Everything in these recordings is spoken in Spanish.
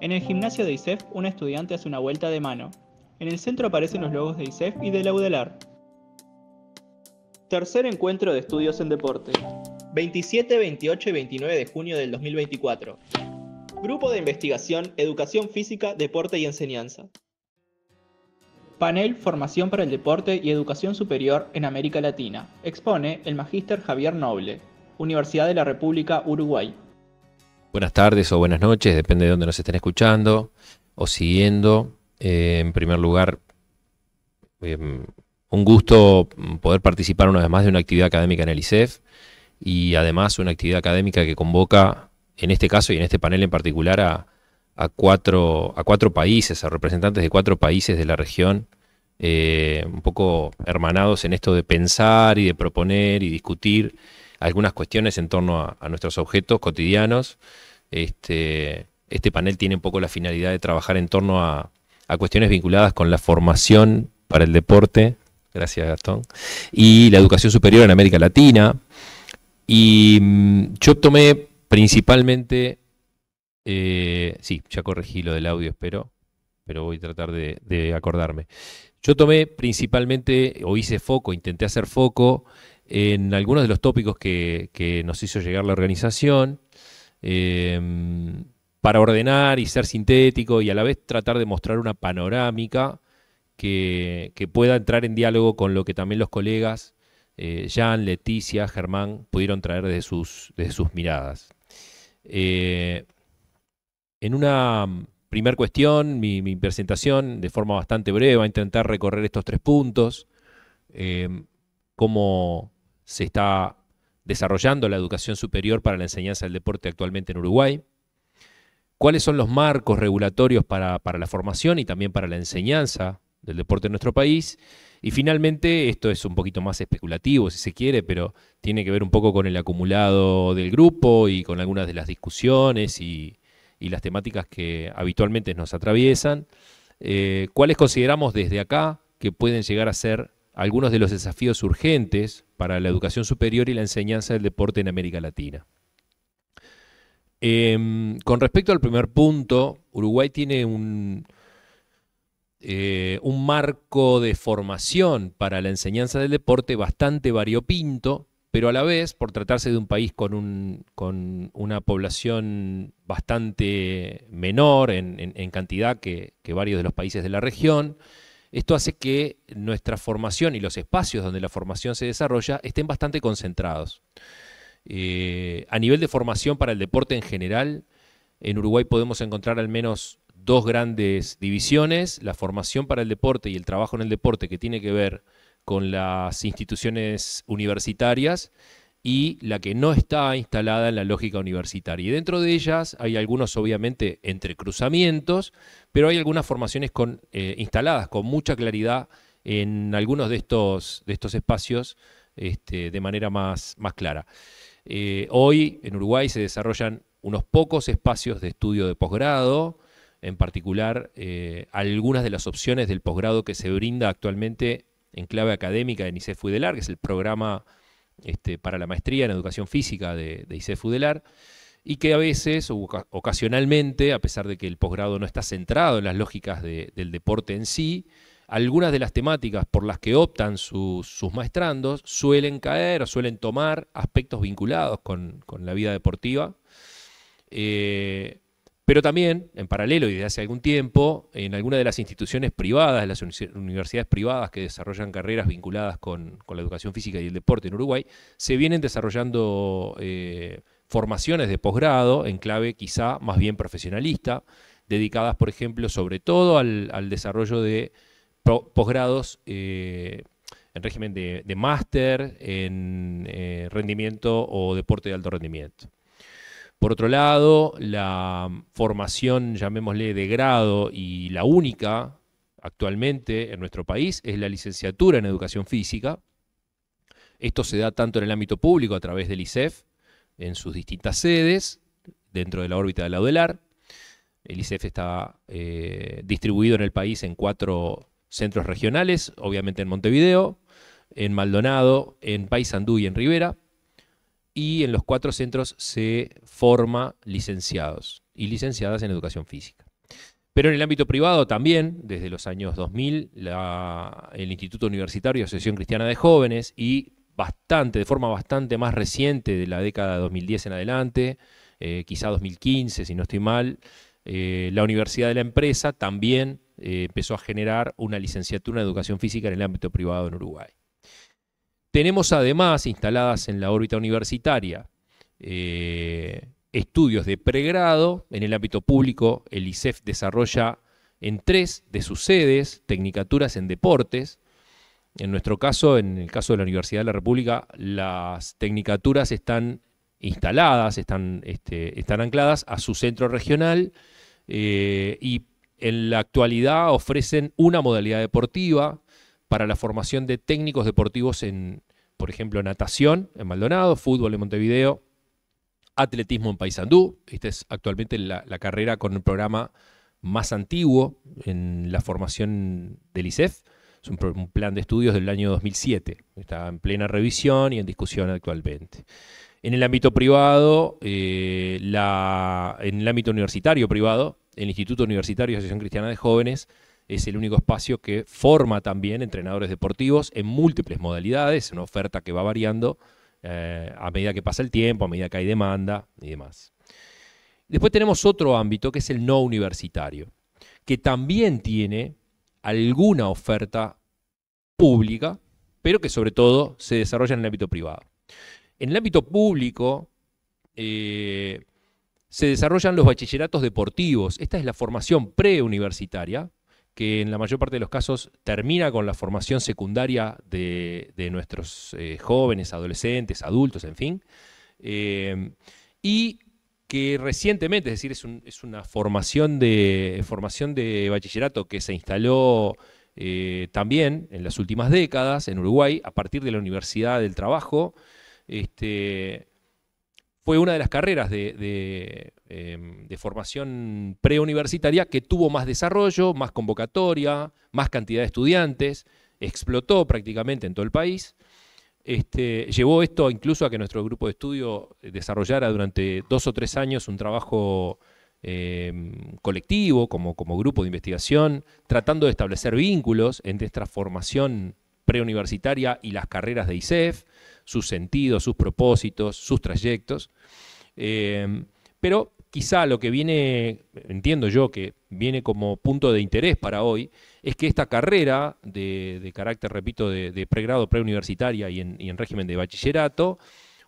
En el gimnasio de ISEF, un estudiante hace una vuelta de mano. En el centro aparecen los logos de ISEF y de Laudelar. Tercer encuentro de estudios en deporte. 27, 28 y 29 de junio del 2024. Grupo de investigación, educación física, deporte y enseñanza. Panel Formación para el Deporte y Educación Superior en América Latina. Expone el magíster Javier Noble, Universidad de la República Uruguay, buenas tardes o buenas noches, depende de dónde nos estén escuchando o siguiendo. Eh, en primer lugar, em, un gusto poder participar una vez más de una actividad académica en el ICEF y además una actividad académica que convoca, en este caso y en este panel en particular, a, cuatro, a cuatro países, a representantes de cuatro países de la región. Eh, un poco hermanados en esto de pensar y de proponer y discutir algunas cuestiones en torno a, nuestros objetos cotidianos. Este, este, panel tiene un poco la finalidad de trabajar en torno a, a cuestiones vinculadas con la formación para el deporte, gracias Gastón, y la educación superior en América Latina. Y mm, yo tomé principalmente, eh, sí, ya corregí lo del audio, espero, pero voy a tratar de, acordarme. Yo tomé principalmente, o hice foco, intenté hacer foco en algunos de los tópicos que, nos hizo llegar la organización, em, para ordenar y ser sintético y a la vez tratar de mostrar una panorámica que, pueda entrar en diálogo con lo que también los colegas eh, Jan, Leticia, Germán pudieron traer desde sus, sus miradas. Eh, en una mm, primer cuestión, mi, presentación de forma bastante breve va a intentar recorrer estos tres puntos, em, cómo, se está desarrollando la educación superior para la enseñanza del deporte actualmente en Uruguay, cuáles son los marcos regulatorios para, la formación y también para la enseñanza del deporte en nuestro país. Y finalmente, esto es un poquito más especulativo, si se quiere, pero tiene que ver un poco con el acumulado del grupo y con algunas de las discusiones y, las temáticas que habitualmente nos atraviesan. Eh, ¿Cuáles consideramos desde acá que pueden llegar a ser algunos de los desafíos urgentes para la educación superior y la enseñanza del deporte en América Latina. Em, con respecto al primer punto, Uruguay tiene un, eh, un marco de formación para la enseñanza del deporte bastante variopinto, pero a la vez, por tratarse de un país con, un, con una población bastante menor en, cantidad que, varios de los países de la región, esto hace que nuestra formación y los espacios donde la formación se desarrolla estén bastante concentrados. Eh, a nivel de formación para el deporte en general, en Uruguay podemos encontrar al menos dos grandes divisiones, la formación para el deporte y el trabajo en el deporte que tiene que ver con las instituciones universitarias y la que no está instalada en la lógica universitaria. Y dentro de ellas hay algunos, obviamente, entrecruzamientos, pero hay algunas formaciones con, eh, instaladas con mucha claridad en algunos de estos, de estos espacios este, de manera más, más clara. Eh, hoy en Uruguay se desarrollan unos pocos espacios de estudio de posgrado, en particular eh, algunas de las opciones del posgrado que se brinda actualmente en clave académica en ICEFU y e que es el programa este, para la maestría en educación física de, de Fudelar, y que a veces, ocasionalmente, a pesar de que el posgrado no está centrado en las lógicas del deporte en sí, algunas de las temáticas por las que optan sus maestrandos suelen caer o suelen tomar aspectos vinculados con, la vida deportiva. Eh, pero también, en paralelo y desde hace algún tiempo, en algunas de las instituciones privadas, las universidades privadas que desarrollan carreras vinculadas con, la educación física y el deporte en Uruguay, se vienen desarrollando eh, formaciones de posgrado en clave quizá más bien profesionalista, dedicadas, por ejemplo, sobre todo al, desarrollo de posgrados eh, en régimen de, máster, en eh, rendimiento o deporte de alto rendimiento. Por otro lado, la formación, llamémosle, de grado y la única actualmente en nuestro país es la licenciatura en educación física. Esto se da tanto en el ámbito público a través del ISEF, en sus distintas sedes, dentro de la órbita de la UDELAR. El ISEF está eh, distribuido en el país en cuatro centros regionales, obviamente en Montevideo, en Maldonado, en Paysandú y en Rivera y en los cuatro centros se forma licenciados y licenciadas en educación física. Pero en el ámbito privado también, desde los años 2000, el Instituto Universitario Asociación Cristiana de Jóvenes y bastante, de forma bastante más reciente de la década de 2010 en adelante, eh, quizá 2015 si no estoy mal, eh, la Universidad de la Empresa también eh, empezó a generar una licenciatura en educación física en el ámbito privado en Uruguay. Tenemos además instaladas en la órbita universitaria eh, estudios de pregrado. En el ámbito público, el ICEF desarrolla en tres de sus sedes tecnicaturas en deportes. En nuestro caso, en el caso de la Universidad de la República, las tecnicaturas están instaladas, están, este, están ancladas a su centro regional eh, y en la actualidad ofrecen una modalidad deportiva, para la formación de técnicos deportivos en, por ejemplo, natación en Maldonado, fútbol en Montevideo, atletismo en Paysandú. Esta es actualmente la, carrera con el programa más antiguo en la formación del ISEF. Es un, plan de estudios del año 2007. Está en plena revisión y en discusión actualmente. En el ámbito privado, eh, en el ámbito universitario privado, el Instituto Universitario de Asociación Cristiana de Jóvenes es el único espacio que forma también entrenadores deportivos en múltiples modalidades, una oferta que va variando eh, a medida que pasa el tiempo, a medida que hay demanda y demás. Después tenemos otro ámbito que es el no universitario, que también tiene alguna oferta pública, pero que sobre todo se desarrolla en el ámbito privado. En el ámbito público, eh, se desarrollan los bachilleratos deportivos. Esta es la formación preuniversitaria que en la mayor parte de los casos termina con la formación secundaria de, nuestros eh, jóvenes, adolescentes, adultos, en fin, eh, y que recientemente, es decir, es, una formación de, formación de bachillerato que se instaló eh, también en las últimas décadas en Uruguay a partir de la Universidad del Trabajo, este, fue una de las carreras em, de, formación preuniversitaria que tuvo más desarrollo, más convocatoria, más cantidad de estudiantes, explotó prácticamente en todo el país. Este, llevó esto incluso a que nuestro grupo de estudio desarrollara durante dos o tres años un trabajo em, colectivo, como, como, grupo de investigación, tratando de establecer vínculos entre esta formación preuniversitaria y las carreras de ISEF, sus sentidos, sus propósitos, sus trayectos. Em, pero quizá lo que viene, entiendo yo que viene como punto de interés para hoy, es que esta carrera de, carácter, repito, de, pregrado, preuniversitaria y en, régimen de bachillerato,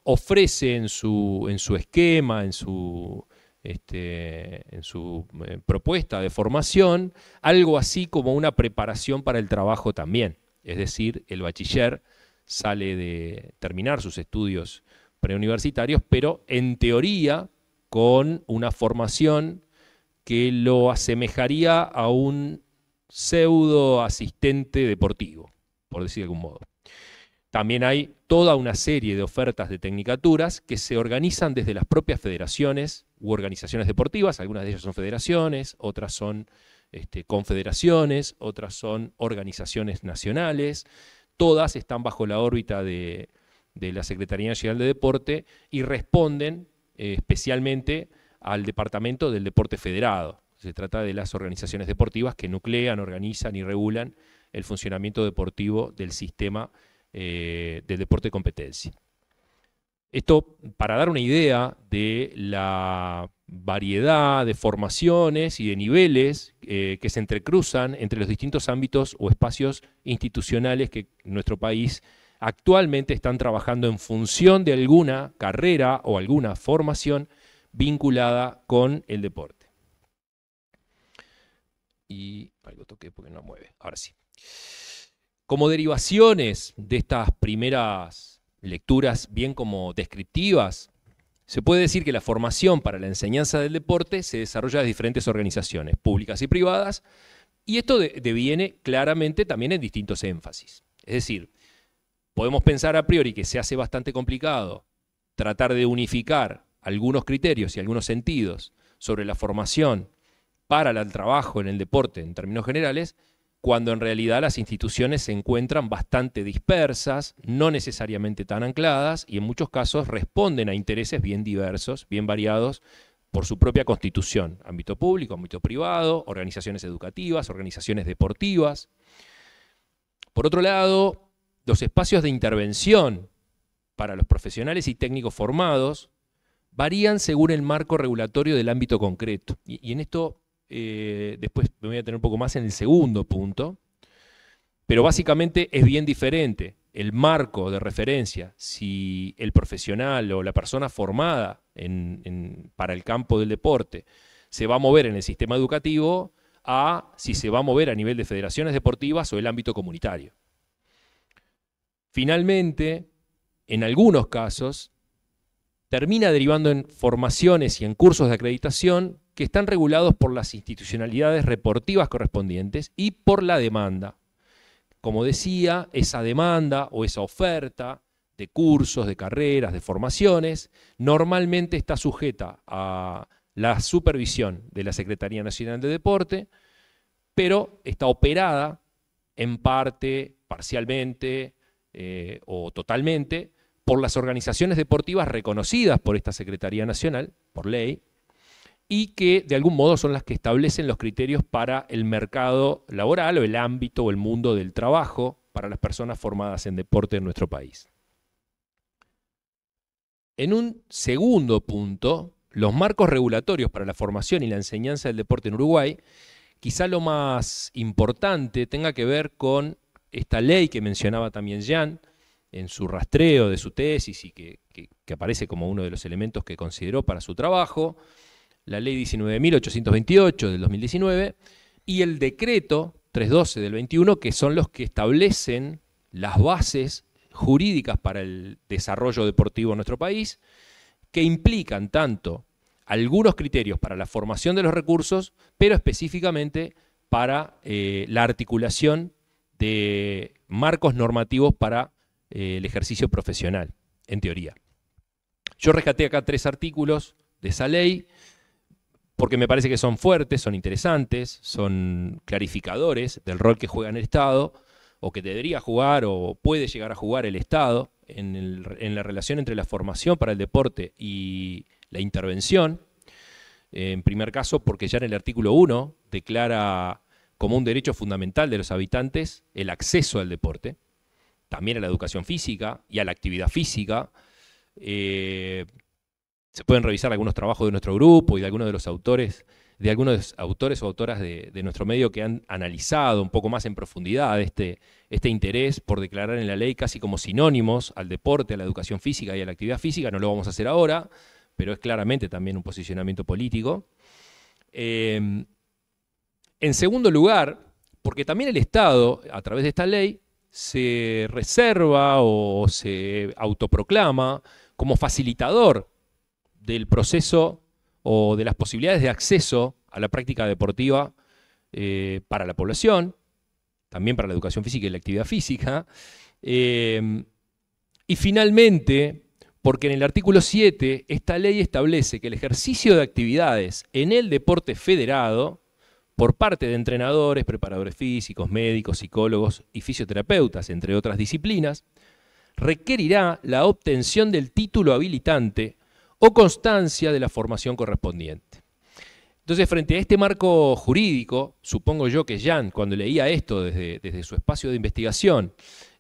ofrece en su, esquema, en su, este, eh, propuesta de formación, algo así como una preparación para el trabajo también. Es decir, el bachiller sale de terminar sus estudios preuniversitarios, pero en teoría con una formación que lo asemejaría a un pseudo asistente deportivo, por decir de algún modo. También hay toda una serie de ofertas de tecnicaturas que se organizan desde las propias federaciones u organizaciones deportivas, algunas de ellas son federaciones, otras son este, confederaciones, otras son organizaciones nacionales, todas están bajo la órbita de, la Secretaría Nacional de Deporte y responden eh, especialmente al Departamento del Deporte Federado. Se trata de las organizaciones deportivas que nuclean, organizan y regulan el funcionamiento deportivo del sistema eh, del deporte competencia. Esto para dar una idea de la variedad de formaciones y de niveles eh, que se entrecruzan entre los distintos ámbitos o espacios institucionales que nuestro país actualmente están trabajando en función de alguna carrera o alguna formación vinculada con el deporte. Y algo toqué porque no mueve, ahora sí. Como derivaciones de estas primeras lecturas bien como descriptivas, se puede decir que la formación para la enseñanza del deporte se desarrolla en diferentes organizaciones, públicas y privadas, y esto deviene claramente también en distintos énfasis. Es decir, podemos pensar a priori que se hace bastante complicado tratar de unificar algunos criterios y algunos sentidos sobre la formación para el trabajo en el deporte en términos generales, cuando en realidad las instituciones se encuentran bastante dispersas, no necesariamente tan ancladas y en muchos casos responden a intereses bien diversos, bien variados por su propia constitución, ámbito público, ámbito privado, organizaciones educativas, organizaciones deportivas. Por otro lado, los espacios de intervención para los profesionales y técnicos formados varían según el marco regulatorio del ámbito concreto. Y, en esto eh, después me voy a tener un poco más en el segundo punto, pero básicamente es bien diferente el marco de referencia, si el profesional o la persona formada para el campo del deporte se va a mover en el sistema educativo, a si se va a mover a nivel de federaciones deportivas o el ámbito comunitario. Finalmente, en algunos casos, termina derivando en formaciones y en cursos de acreditación que están regulados por las institucionalidades reportivas correspondientes y por la demanda. Como decía, esa demanda o esa oferta de cursos, de carreras, de formaciones, normalmente está sujeta a la supervisión de la Secretaría Nacional de Deporte, pero está operada en parte, parcialmente eh, o totalmente por las organizaciones deportivas reconocidas por esta Secretaría Nacional, por ley, y que de algún modo son las que establecen los criterios para el mercado laboral o el ámbito o el mundo del trabajo para las personas formadas en deporte en nuestro país. En un segundo punto, los marcos regulatorios para la formación y la enseñanza del deporte en Uruguay, quizá lo más importante tenga que ver con esta ley que mencionaba también Jean, en su rastreo de su tesis y que, aparece como uno de los elementos que consideró para su trabajo, la ley 19.828 del 2019 y el decreto 312 del 21, que son los que establecen las bases jurídicas para el desarrollo deportivo en nuestro país, que implican tanto algunos criterios para la formación de los recursos, pero específicamente para eh, la articulación de marcos normativos para eh, el ejercicio profesional, en teoría. Yo rescaté acá tres artículos de esa ley porque me parece que son fuertes, son interesantes, son clarificadores del rol que juega el Estado o que debería jugar o puede llegar a jugar el Estado en, en la relación entre la formación para el deporte y la intervención. Eh, en primer caso, porque ya en el artículo 1 declara como un derecho fundamental de los habitantes el acceso al deporte también a la educación física y a la actividad física. Eh, se pueden revisar algunos trabajos de nuestro grupo y de algunos de los autores, de algunos autores o autoras de, nuestro medio que han analizado un poco más en profundidad este, este, interés por declarar en la ley casi como sinónimos al deporte, a la educación física y a la actividad física. No lo vamos a hacer ahora, pero es claramente también un posicionamiento político. Eh, en segundo lugar, porque también el Estado, a través de esta ley, se reserva o se autoproclama como facilitador del proceso o de las posibilidades de acceso a la práctica deportiva eh, para la población, también para la educación física y la actividad física. Em, y finalmente, porque en el artículo 7 esta ley establece que el ejercicio de actividades en el deporte federado por parte de entrenadores, preparadores físicos, médicos, psicólogos y fisioterapeutas, entre otras disciplinas, requerirá la obtención del título habilitante o constancia de la formación correspondiente. Entonces, frente a este marco jurídico, supongo yo que Jan, cuando leía esto desde, su espacio de investigación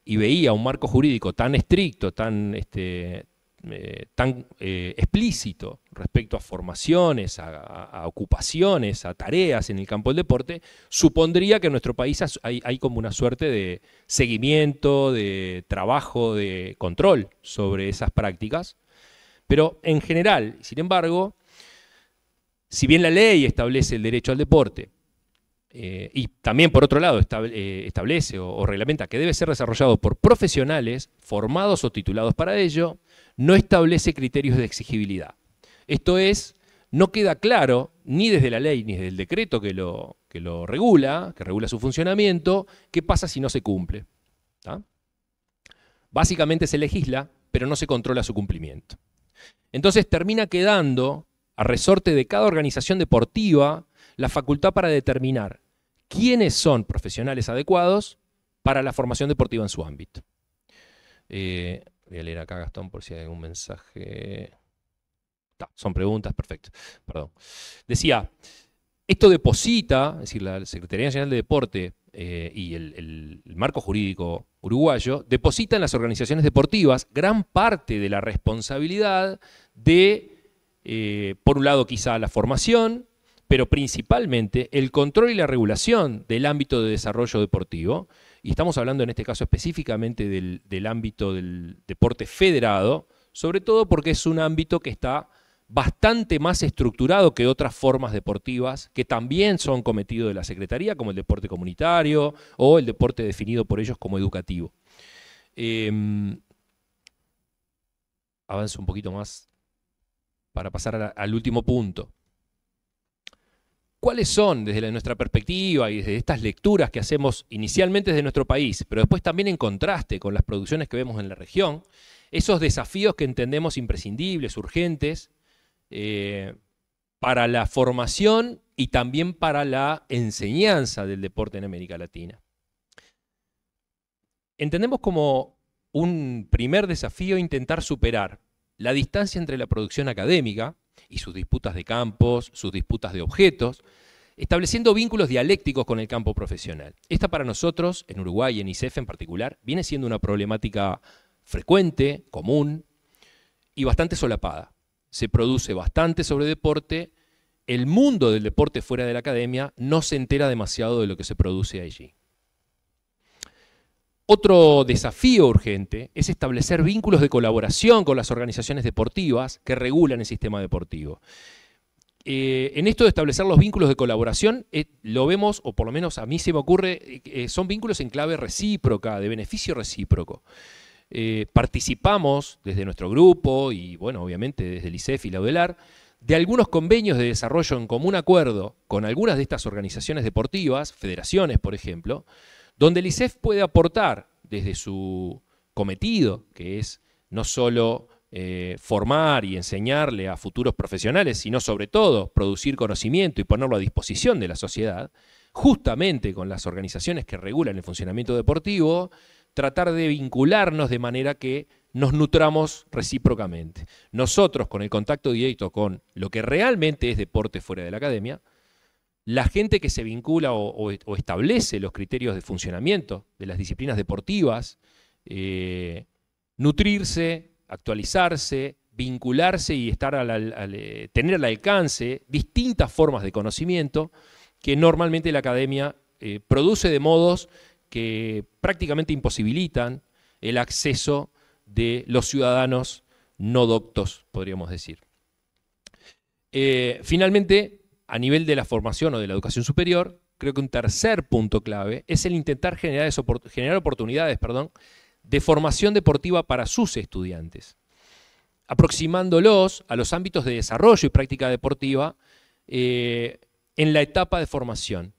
y veía un marco jurídico tan estricto, tan, este, eh, tan eh, explícito, respecto a formaciones, a, ocupaciones, a tareas en el campo del deporte, supondría que en nuestro país hay, como una suerte de seguimiento, de trabajo, de control sobre esas prácticas. Pero en general, sin embargo, si bien la ley establece el derecho al deporte, eh, y también por otro lado eh, establece o, reglamenta que debe ser desarrollado por profesionales formados o titulados para ello, no establece criterios de exigibilidad. Esto es, no queda claro, ni desde la ley ni desde el decreto que lo, lo regula, que regula su funcionamiento, qué pasa si no se cumple. Básicamente se legisla, pero no se controla su cumplimiento. Entonces termina quedando a resorte de cada organización deportiva la facultad para determinar quiénes son profesionales adecuados para la formación deportiva en su ámbito. Eh, voy a leer acá, Gastón, por si hay algún mensaje son preguntas, perfecto. Perdón. Decía, esto deposita, es decir, la Secretaría Nacional de Deporte eh, y el, marco jurídico uruguayo, deposita en las organizaciones deportivas gran parte de la responsabilidad de, eh, por un lado quizá la formación, pero principalmente el control y la regulación del ámbito de desarrollo deportivo, y estamos hablando en este caso específicamente del ámbito del deporte federado, sobre todo porque es un ámbito que está bastante más estructurado que otras formas deportivas que también son cometidos de la Secretaría, como el deporte comunitario o el deporte definido por ellos como educativo. Eh, avanzo un poquito más para pasar al último punto. ¿Cuáles son, desde nuestra perspectiva y desde estas lecturas que hacemos inicialmente desde nuestro país, pero después también en contraste con las producciones que vemos en la región, esos desafíos que entendemos imprescindibles, urgentes, eh, para la formación y también para la enseñanza del deporte en América Latina. Entendemos como un primer desafío intentar superar la distancia entre la producción académica y sus disputas de campos, sus disputas de objetos, estableciendo vínculos dialécticos con el campo profesional. Esta para nosotros, en Uruguay y en ICEF en particular, viene siendo una problemática frecuente, común y bastante solapada se produce bastante sobre deporte, el mundo del deporte fuera de la academia no se entera demasiado de lo que se produce allí. Otro desafío urgente es establecer vínculos de colaboración con las organizaciones deportivas que regulan el sistema deportivo. Eh, en esto de establecer los vínculos de colaboración, eh, lo vemos, o por lo menos a mí se me ocurre, eh, son vínculos en clave recíproca, de beneficio recíproco. Eh, participamos desde nuestro grupo y, bueno, obviamente desde el ICEF y la UDELAR, de algunos convenios de desarrollo en común acuerdo con algunas de estas organizaciones deportivas, federaciones, por ejemplo, donde el ICEF puede aportar desde su cometido, que es no solo eh, formar y enseñarle a futuros profesionales, sino sobre todo producir conocimiento y ponerlo a disposición de la sociedad, justamente con las organizaciones que regulan el funcionamiento deportivo, tratar de vincularnos de manera que nos nutramos recíprocamente. Nosotros con el contacto directo con lo que realmente es deporte fuera de la academia, la gente que se vincula o, establece los criterios de funcionamiento de las disciplinas deportivas, eh, nutrirse, actualizarse, vincularse y estar al, eh, tener al alcance distintas formas de conocimiento que normalmente la academia eh, produce de modos que prácticamente imposibilitan el acceso de los ciudadanos no doctos, podríamos decir. Eh, finalmente, a nivel de la formación o de la educación superior, creo que un tercer punto clave es el intentar generar, oportunidades de formación deportiva para sus estudiantes, aproximándolos a los ámbitos de desarrollo y práctica deportiva eh, en la etapa de formación.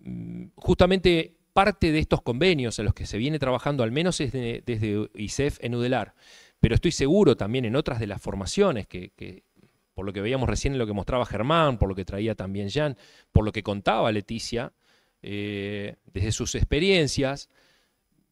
Mm, justamente parte de estos convenios en los que se viene trabajando, al menos desde, desde ICEF en Udelar, pero estoy seguro también en otras de las formaciones que, por lo que veíamos recién en lo que mostraba Germán, por lo que traía también Jan, por lo que contaba Leticia, eh, desde sus experiencias,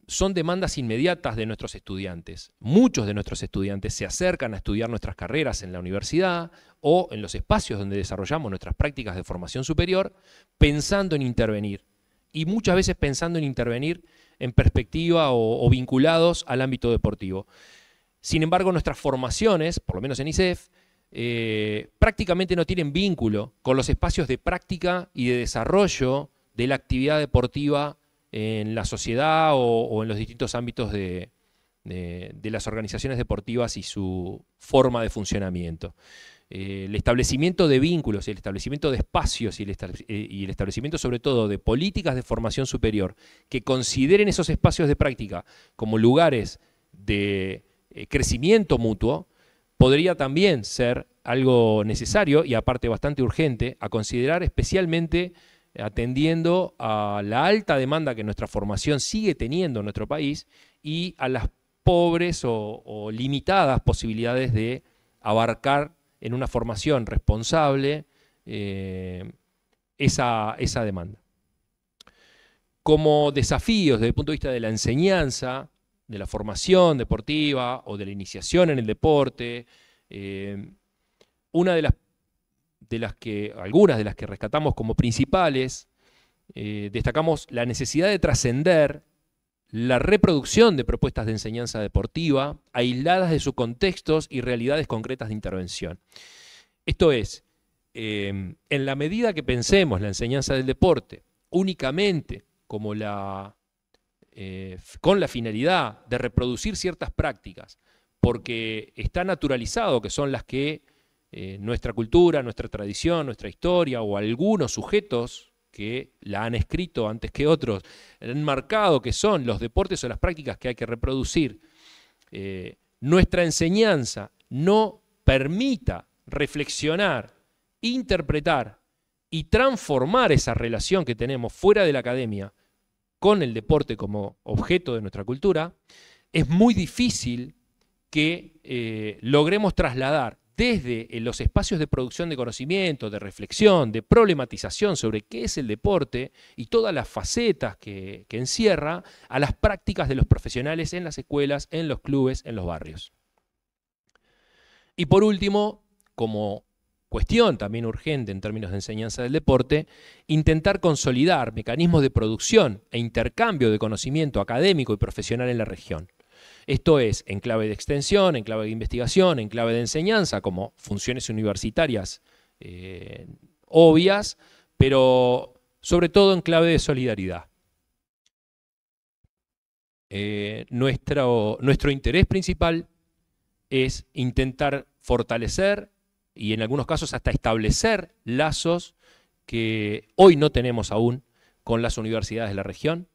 son demandas inmediatas de nuestros estudiantes. Muchos de nuestros estudiantes se acercan a estudiar nuestras carreras en la universidad o en los espacios donde desarrollamos nuestras prácticas de formación superior pensando en intervenir y muchas veces pensando en intervenir en perspectiva o, vinculados al ámbito deportivo. Sin embargo, nuestras formaciones, por lo menos en ICEF, eh, prácticamente no tienen vínculo con los espacios de práctica y de desarrollo de la actividad deportiva en la sociedad o, en los distintos ámbitos de, las organizaciones deportivas y su forma de funcionamiento. Eh, el establecimiento de vínculos, y el establecimiento de espacios eh, y el, establecimiento sobre todo de políticas de formación superior que consideren esos espacios de práctica como lugares de eh, crecimiento mutuo, podría también ser algo necesario y aparte bastante urgente a considerar especialmente atendiendo a la alta demanda que nuestra formación sigue teniendo en nuestro país y a las pobres o limitadas posibilidades de abarcar en una formación responsable eh, esa, demanda. Como desafíos desde el punto de vista de la enseñanza, de la formación deportiva o de la iniciación en el deporte, eh, una de las, de las que, algunas de las que rescatamos como principales, eh, destacamos la necesidad de trascender la reproducción de propuestas de enseñanza deportiva aisladas de sus contextos y realidades concretas de intervención. Esto es, em, en la medida que pensemos la enseñanza del deporte únicamente como la, eh, con la finalidad de reproducir ciertas prácticas, porque está naturalizado que son las que eh, nuestra cultura, nuestra tradición, nuestra historia o algunos sujetos que la han escrito antes que otros, han marcado que son los deportes o las prácticas que hay que reproducir. Eh, nuestra enseñanza no permita reflexionar, interpretar y transformar esa relación que tenemos fuera de la academia con el deporte como objeto de nuestra cultura, es muy difícil que eh, logremos trasladar desde eh, los espacios de producción de conocimiento, de reflexión, de problematización sobre qué es el deporte y todas las facetas que, encierra, a las prácticas de los profesionales en las escuelas, en los clubes, en los barrios. Y por último, como cuestión también urgente en términos de enseñanza del deporte, intentar consolidar mecanismos de producción e intercambio de conocimiento académico y profesional en la región esto es en clave de extensión, en clave de investigación, en clave de enseñanza, como funciones universitarias eh, obvias, pero sobre todo en clave de solidaridad. Eh, nuestro interés principal es intentar fortalecer y en algunos casos hasta establecer lazos que hoy no tenemos aún con las universidades de la región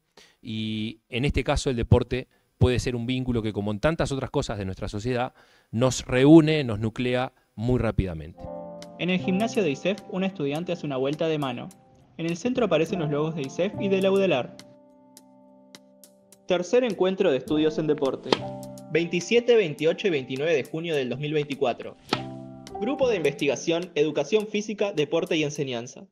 y en este caso el deporte puede ser un vínculo que, como en tantas otras cosas de nuestra sociedad, nos reúne, nos nuclea muy rápidamente. En el gimnasio de ISEF, un estudiante hace una vuelta de mano. En el centro aparecen los logos de ISEF y de la UDELAR. Tercer encuentro de estudios en deporte. 27, 28 y 29 de junio del 2024. Grupo de investigación, educación física, deporte y enseñanza.